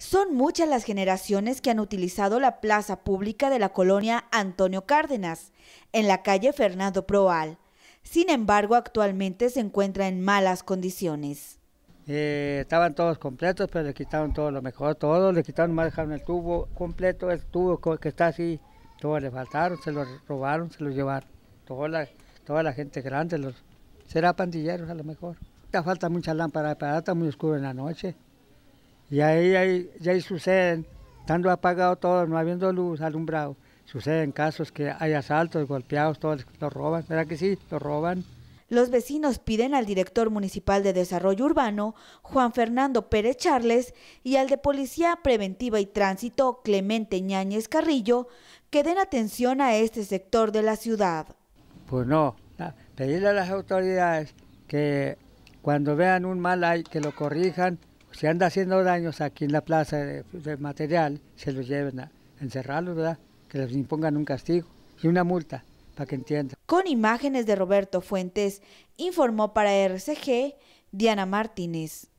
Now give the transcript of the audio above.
Son muchas las generaciones que han utilizado la plaza pública de la colonia Antonio Cárdenas, en la calle Fernando Proal. Sin embargo, actualmente se encuentra en malas condiciones. Eh, estaban todos completos, pero le quitaron todo lo mejor, todo, le quitaron, más dejaron el tubo completo, el tubo que está así, todo le faltaron, se lo robaron, se lo llevaron. Toda la, gente grande, los, será pandilleros a lo mejor. Te falta mucha lámpara, para está muy oscuro en la noche. Y ahí, ahí, ahí suceden, estando apagado todo, no habiendo luz, alumbrado, suceden casos que hay asaltos, golpeados, todos los roban. ¿verdad que sí? Los roban. Los vecinos piden al director municipal de Desarrollo Urbano, Juan Fernando Pérez Charles, y al de Policía Preventiva y Tránsito, Clemente Ñáñez Carrillo, que den atención a este sector de la ciudad. Pues no, pedirle a las autoridades que cuando vean un mal hay que lo corrijan si anda haciendo daños aquí en la plaza de, material, se los lleven a encerrarlos, ¿verdad? Que les impongan un castigo y una multa, para que entiendan. Con imágenes de Roberto Fuentes, informó para RCG Diana Martínez.